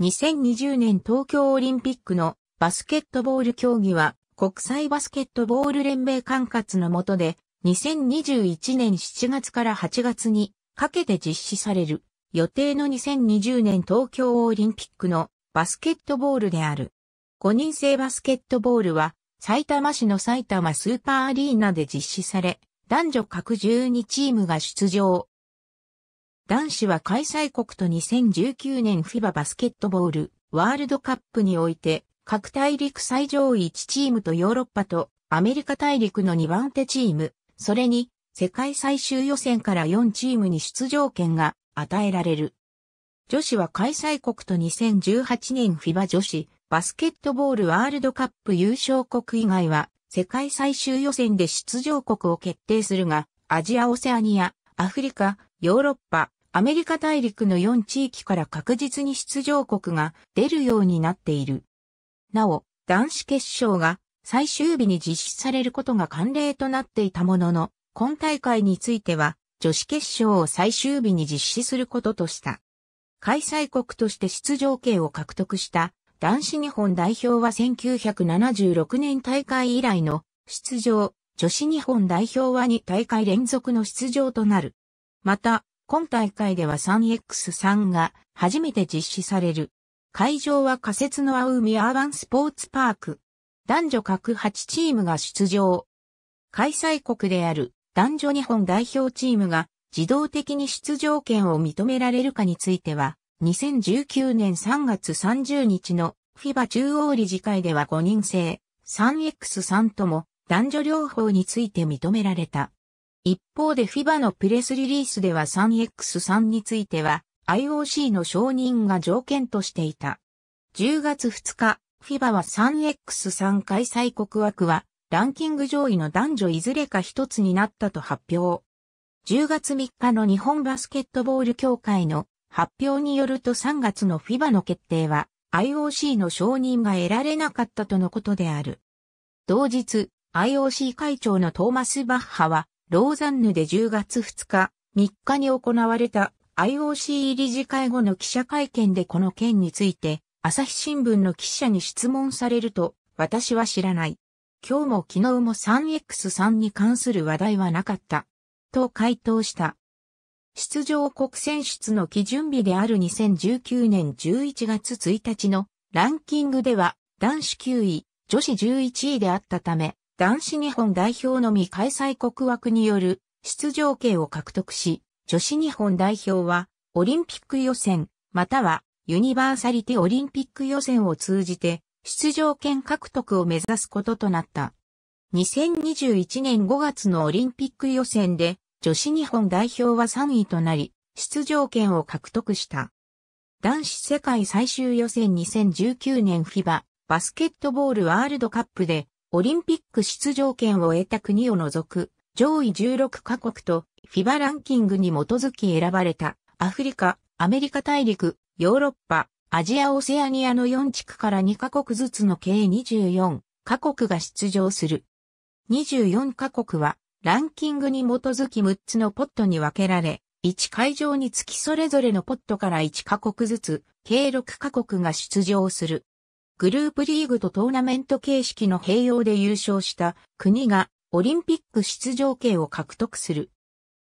2020年東京オリンピックのバスケットボール競技は国際バスケットボール連盟管轄の下で2021年7月から8月にかけて実施される予定の2020年東京オリンピックのバスケットボールである。5人制バスケットボールは埼玉市の埼玉スーパーアリーナで実施され、男女各12チームが出場、男子は開催国と2019年 FIBA バスケットボールワールドカップにおいて各大陸最上位1チームとヨーロッパとアメリカ大陸の2番手チーム、それに世界最終予選から4チームに出場権が与えられる。女子は開催国と2018年 FIBA 女子バスケットボールワールドカップ優勝国以外は世界最終予選で出場国を決定するが、アジア・オセアニア、アフリカ、ヨーロッパ、アメリカ大陸の4地域から確実に出場国が出るようになっている。なお、男子決勝が最終日に実施されることが慣例となっていたものの、今大会については女子決勝を最終日に実施することとした。開催国として出場権を獲得した男子日本代表は1976年大会以来の出場、女子日本代表は2大会連続の出場となる。また、今大会では 3X3 が初めて実施される。会場は仮設のアウミアーバンスポーツパーク。男女各8チームが出場。開催国である男女日本代表チームが自動的に出場権を認められるかについては、2019年3月30日の FIBA 中央理事会では5人制 3X3 とも男女両方について認められた。一方で FIBA のプレスリリースでは 3X3 については IOC の承認が条件としていた。10月2日、FIBA は 3X3 開催国枠はランキング上位の男女いずれか一つになったと発表。10月3日の日本バスケットボール協会の発表によると3月の FIBA の決定は IOC の承認が得られなかったとのことである。同日、IOC 会長のトーマス・バッハはローザンヌで10月2日、3日に行われた IOC 理事会後の記者会見でこの件について、朝日新聞の記者に質問されると、私は知らない。今日も昨日も 3X3 に関する話題はなかった。と回答した。出場国選出の基準日である2019年11月1日のランキングでは男子9位、女子11位であったため、男子日本代表のみ開催国枠による出場権を獲得し、女子日本代表はオリンピック予選、またはユニバーサリティオリンピック予選を通じて出場権獲得を目指すこととなった。2021年5月のオリンピック予選で女子日本代表は3位となり、出場権を獲得した。男子世界最終予選2019年 FIBA バスケットボールワールドカップでオリンピック出場権を得た国を除く上位16カ国と FIBA ランキングに基づき選ばれたアフリカ、アメリカ大陸、ヨーロッパ、アジア・オセアニアの4地区から2カ国ずつの計24カ国が出場する。24カ国はランキングに基づき6つのポットに分けられ、1会場につきそれぞれのポットから1カ国ずつ、計6カ国が出場する。グループリーグとトーナメント形式の併用で優勝した国がオリンピック出場権を獲得する。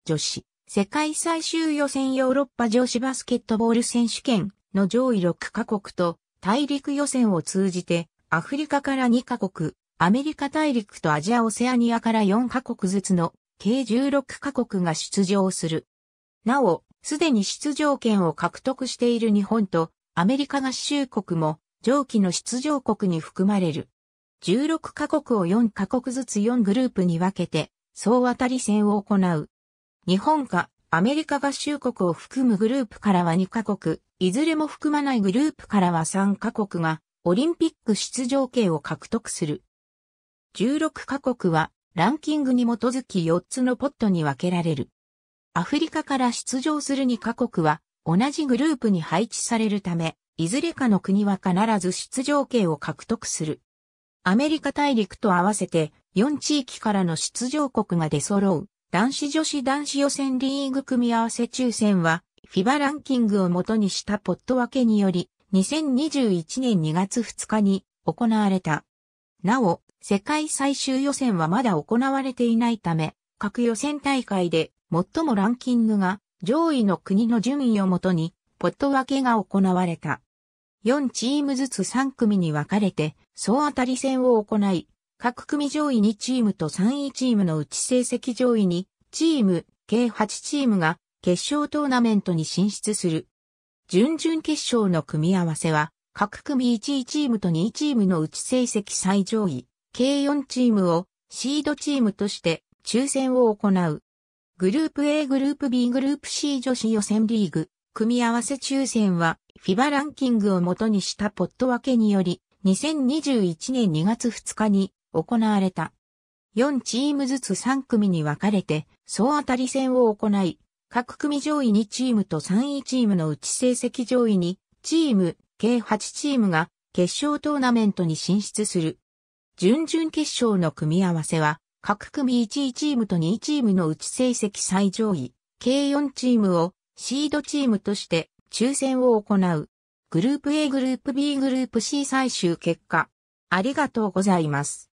女子、世界最終予選ヨーロッパ女子バスケットボール選手権の上位6カ国と大陸予選を通じてアフリカから2カ国、アメリカ大陸とアジアオセアニアから4カ国ずつの計16カ国が出場する。なお、すでに出場権を獲得している日本とアメリカ合衆国も上記の出場国に含まれる。16カ国を4カ国ずつ4グループに分けて、総当たり戦を行う。日本かアメリカ合衆国を含むグループからは2カ国、いずれも含まないグループからは3カ国が、オリンピック出場権を獲得する。16カ国は、ランキングに基づき4つのポットに分けられる。アフリカから出場する2カ国は、同じグループに配置されるため、いずれかの国は必ず出場権を獲得する。アメリカ大陸と合わせて4地域からの出場国が出揃う男子女子男子予選リーグ組み合わせ抽選は FIBA ランキングをもとにしたポット分けにより2021年2月2日に行われた。なお、世界最終予選はまだ行われていないため、各予選大会で最もランキングが上位の国の順位をもとにポット分けが行われた。4チームずつ3組に分かれて、総当たり戦を行い、各組上位2チームと3位チームのうち成績上位2チーム、計8チームが決勝トーナメントに進出する。準々決勝の組み合わせは、各組1位チームと2位チームのうち成績最上位、計4チームをシードチームとして抽選を行う。グループ A グループ B グループ C 女子予選リーグ組み合わせ抽選は、FIBA ランキングを元にしたポット分けにより、2021年2月2日に行われた。4チームずつ3組に分かれて、総当たり戦を行い、各組上位2チームと3位チームのうち成績上位2チーム、計8チームが決勝トーナメントに進出する。準々決勝の組み合わせは、各組1位チームと2位チームのうち成績最上位、計4チームをシードチームとして抽選を行う。グループ A グループ B グループ C 最終結果。ありがとうございます。